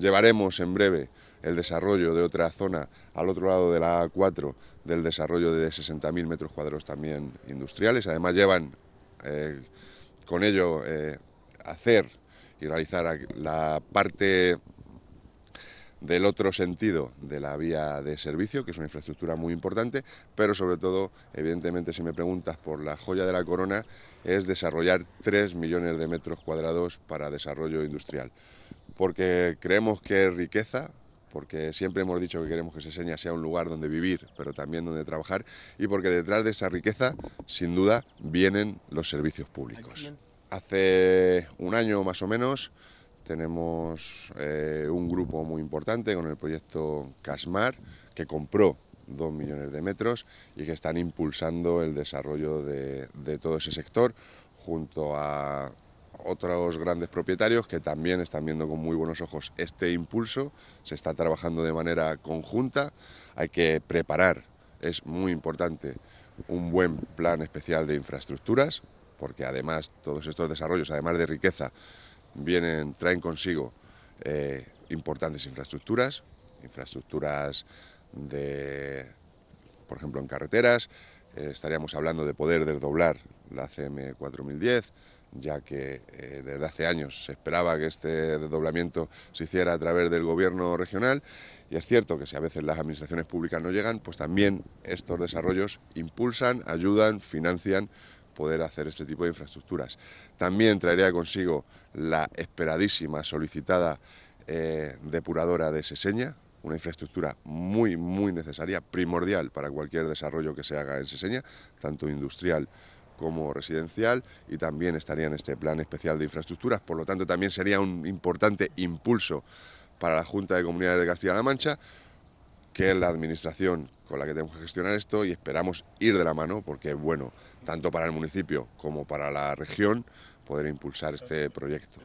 Llevaremos en breve el desarrollo de otra zona al otro lado de la A4 del desarrollo de 60.000 metros cuadrados también industriales. Además llevan eh, con ello eh, hacer y realizar la parte del otro sentido de la vía de servicio, que es una infraestructura muy importante, pero sobre todo, evidentemente, si me preguntas por la joya de la corona, es desarrollar 3 millones de metros cuadrados para desarrollo industrial porque creemos que es riqueza, porque siempre hemos dicho que queremos que Seseña sea un lugar donde vivir, pero también donde trabajar, y porque detrás de esa riqueza, sin duda, vienen los servicios públicos. Hace un año más o menos tenemos eh, un grupo muy importante con el proyecto Casmar, que compró dos millones de metros y que están impulsando el desarrollo de todo ese sector junto a otros grandes propietarios que también están viendo con muy buenos ojos este impulso, se está trabajando de manera conjunta, hay que preparar, es muy importante, un buen plan especial de infraestructuras, porque además todos estos desarrollos, además de riqueza, vienen, traen consigo eh, importantes infraestructuras, infraestructuras de, por ejemplo, en carreteras, eh, estaríamos hablando de poder desdoblar la CM4010, ya que eh, desde hace años se esperaba que este desdoblamiento se hiciera a través del gobierno regional y es cierto que si a veces las administraciones públicas no llegan, pues también estos desarrollos impulsan, ayudan, financian poder hacer este tipo de infraestructuras. También traería consigo la esperadísima, solicitada eh, depuradora de Seseña, una infraestructura muy, muy necesaria, primordial para cualquier desarrollo que se haga en Seseña, tanto industrial como residencial y también estaría en este plan especial de infraestructuras. Por lo tanto, también sería un importante impulso para la Junta de Comunidades de Castilla-La Mancha, que es la administración con la que tenemos que gestionar esto y esperamos ir de la mano porque es bueno, tanto para el municipio como para la región, poder impulsar este proyecto.